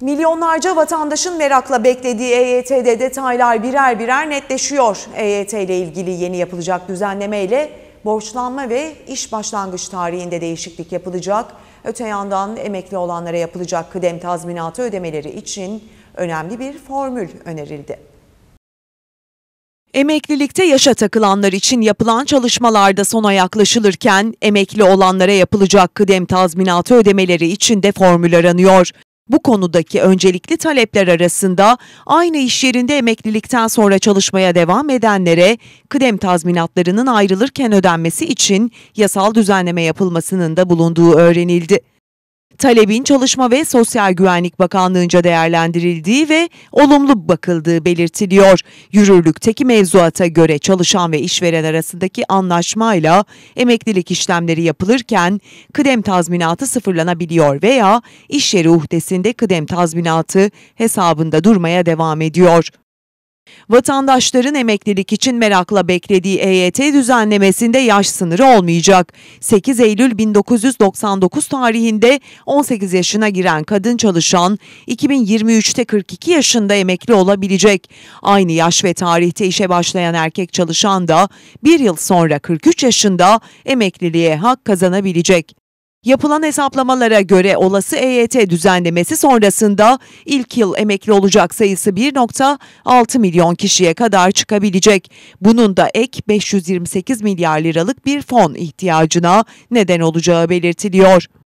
Milyonlarca vatandaşın merakla beklediği EYT'de detaylar birer birer netleşiyor. EYT ile ilgili yeni yapılacak düzenleme ile borçlanma ve iş başlangıç tarihinde değişiklik yapılacak. Öte yandan emekli olanlara yapılacak kıdem tazminatı ödemeleri için önemli bir formül önerildi. Emeklilikte yaşa takılanlar için yapılan çalışmalarda sona yaklaşılırken emekli olanlara yapılacak kıdem tazminatı ödemeleri için de formül aranıyor. Bu konudaki öncelikli talepler arasında aynı iş yerinde emeklilikten sonra çalışmaya devam edenlere kıdem tazminatlarının ayrılırken ödenmesi için yasal düzenleme yapılmasının da bulunduğu öğrenildi. Talebin Çalışma ve Sosyal Güvenlik Bakanlığı'nca değerlendirildiği ve olumlu bakıldığı belirtiliyor. Yürürlükteki mevzuata göre çalışan ve işveren arasındaki anlaşmayla emeklilik işlemleri yapılırken kıdem tazminatı sıfırlanabiliyor veya iş yeri uhdesinde kıdem tazminatı hesabında durmaya devam ediyor. Vatandaşların emeklilik için merakla beklediği EYT düzenlemesinde yaş sınırı olmayacak. 8 Eylül 1999 tarihinde 18 yaşına giren kadın çalışan 2023'te 42 yaşında emekli olabilecek. Aynı yaş ve tarihte işe başlayan erkek çalışan da bir yıl sonra 43 yaşında emekliliğe hak kazanabilecek. Yapılan hesaplamalara göre olası EYT düzenlemesi sonrasında ilk yıl emekli olacak sayısı 1.6 milyon kişiye kadar çıkabilecek. Bunun da ek 528 milyar liralık bir fon ihtiyacına neden olacağı belirtiliyor.